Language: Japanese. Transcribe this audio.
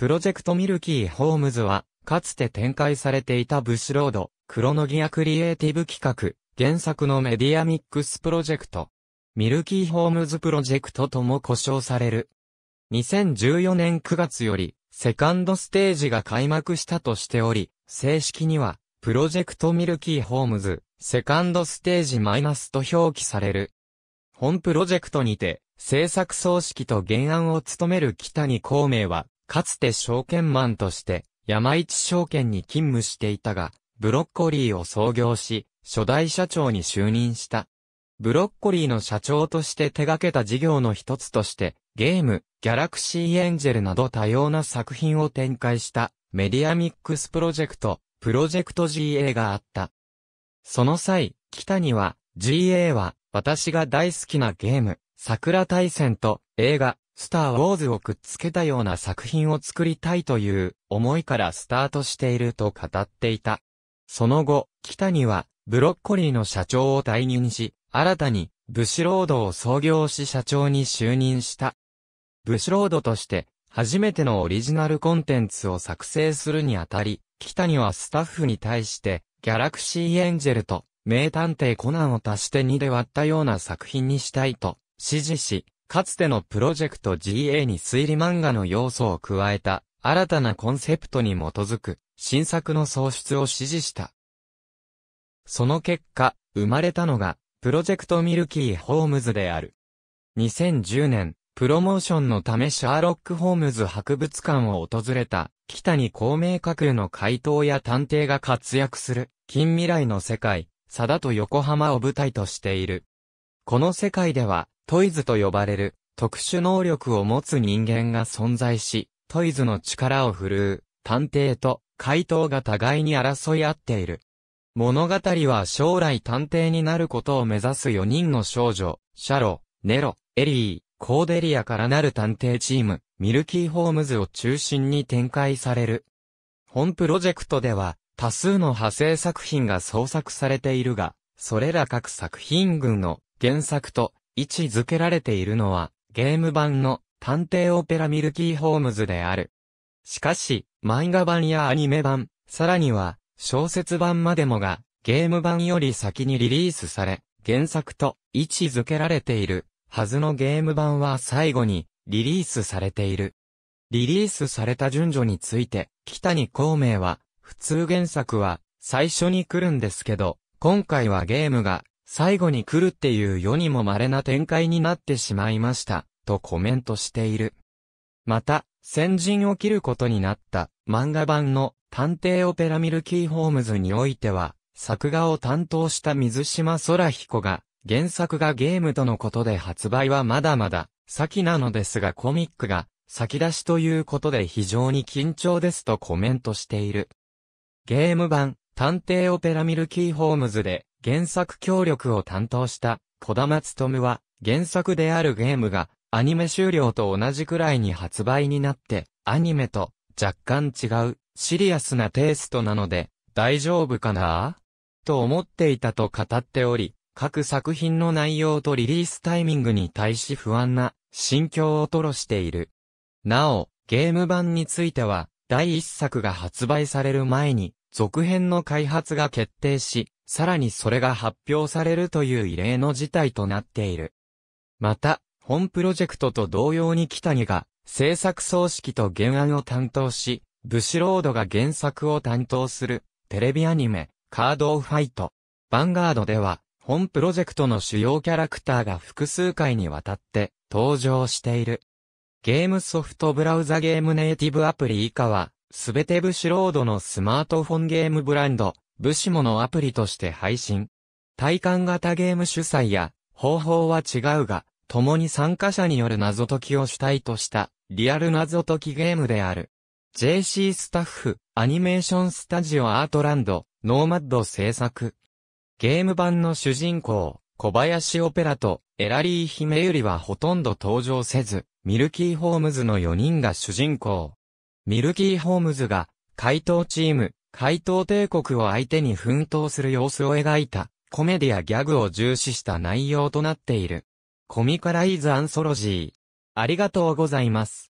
プロジェクトミルキーホームズは、かつて展開されていたブシロード、クロノギアクリエイティブ企画、原作のメディアミックスプロジェクト。ミルキーホームズプロジェクトとも呼称される。2014年9月より、セカンドステージが開幕したとしており、正式には、プロジェクトミルキーホームズ、セカンドステージマイナスと表記される。本プロジェクトにて、制作総指揮と原案を務める北に孔明は、かつて証券マンとして、山一証券に勤務していたが、ブロッコリーを創業し、初代社長に就任した。ブロッコリーの社長として手掛けた事業の一つとして、ゲーム、ギャラクシーエンジェルなど多様な作品を展開した、メディアミックスプロジェクト、プロジェクト GA があった。その際、北には、GA は、私が大好きなゲーム、桜大戦と映画、スター・ウォーズをくっつけたような作品を作りたいという思いからスタートしていると語っていた。その後、北にはブロッコリーの社長を退任し、新たにブシロードを創業し社長に就任した。ブシロードとして初めてのオリジナルコンテンツを作成するにあたり、北にはスタッフに対してギャラクシーエンジェルと名探偵コナンを足して2で割ったような作品にしたいと指示し、かつてのプロジェクト GA に推理漫画の要素を加えた、新たなコンセプトに基づく、新作の創出を指示した。その結果、生まれたのが、プロジェクトミルキー・ホームズである。2010年、プロモーションのためシャーロック・ホームズ博物館を訪れた、北に公明閣空の回答や探偵が活躍する、近未来の世界、佐田と横浜を舞台としている。この世界では、トイズと呼ばれる特殊能力を持つ人間が存在し、トイズの力を振るう探偵と怪盗が互いに争い合っている。物語は将来探偵になることを目指す4人の少女、シャロ、ネロ、エリー、コーデリアからなる探偵チーム、ミルキーホームズを中心に展開される。本プロジェクトでは、多数の派生作品が創作されているが、それら各作品群の原作と位置づけられているのは、ゲーム版の探偵オペラミルキーホームズである。しかし、漫画版やアニメ版、さらには、小説版までもが、ゲーム版より先にリリースされ、原作と位置づけられている、はずのゲーム版は最後に、リリースされている。リリースされた順序について、北に孔明は、普通原作は、最初に来るんですけど、今回はゲームが最後に来るっていう世にも稀な展開になってしまいました、とコメントしている。また、先陣を切ることになった漫画版の探偵オペラミルキーホームズにおいては、作画を担当した水島空彦が、原作がゲームとのことで発売はまだまだ先なのですがコミックが先出しということで非常に緊張ですとコメントしている。ゲーム版探偵オペラミルキーホームズで原作協力を担当した小玉むは原作であるゲームがアニメ終了と同じくらいに発売になってアニメと若干違うシリアスなテイストなので大丈夫かなと思っていたと語っており各作品の内容とリリースタイミングに対し不安な心境を吐露している。なお、ゲーム版については、第一作が発売される前に、続編の開発が決定し、さらにそれが発表されるという異例の事態となっている。また、本プロジェクトと同様に北にが、制作総指揮と原案を担当し、ブシロードが原作を担当する、テレビアニメ、カードオファイト、ヴァンガードでは、本プロジェクトの主要キャラクターが複数回にわたって登場している。ゲームソフトブラウザゲームネイティブアプリ以下は、すべてブシロードのスマートフォンゲームブランド、武士ものアプリとして配信。体感型ゲーム主催や、方法は違うが、共に参加者による謎解きを主体とした、リアル謎解きゲームである。JC スタッフ、アニメーションスタジオアートランド、ノーマッド制作。ゲーム版の主人公、小林オペラとエラリー姫ユりはほとんど登場せず、ミルキーホームズの4人が主人公。ミルキーホームズが、怪盗チーム、怪盗帝国を相手に奮闘する様子を描いた、コメディやギャグを重視した内容となっている。コミカライズアンソロジー。ありがとうございます。